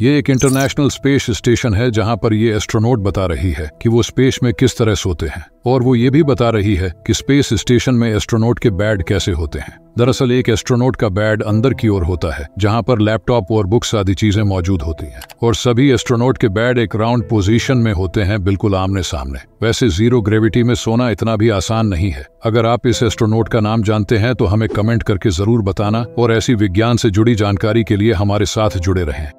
ये एक international space station है जहां पर ये एस्ट्रोनॉट बता रही है कि वो स्पेस में किस तरह सोते हैं और वो ये भी बता रही है कि स्पेस स्टेशन में एस्ट्रोनॉट के बेड कैसे होते हैं दरअसल एक एस्ट्रोनॉट का बेड अंदर की ओर होता है जहां पर लैपटॉप और बुक्स आदि चीजें मौजूद होती हैं और सभी एस्ट्रोनॉट के बेड एक राउंड पोजीशन में होते हैं बिल्कुल आमने सामने वैसे जीरो ग्रेविटी में सोना इतना भी आसान नहीं है अगर आप इस एस्ट्रोनॉट का नाम जानते हैं तो हमें कमेंट करके जरूर बताना और ऐसी विज्ञान से जुड़ी जानकारी के लिए हमारे साथ जुड़े रहें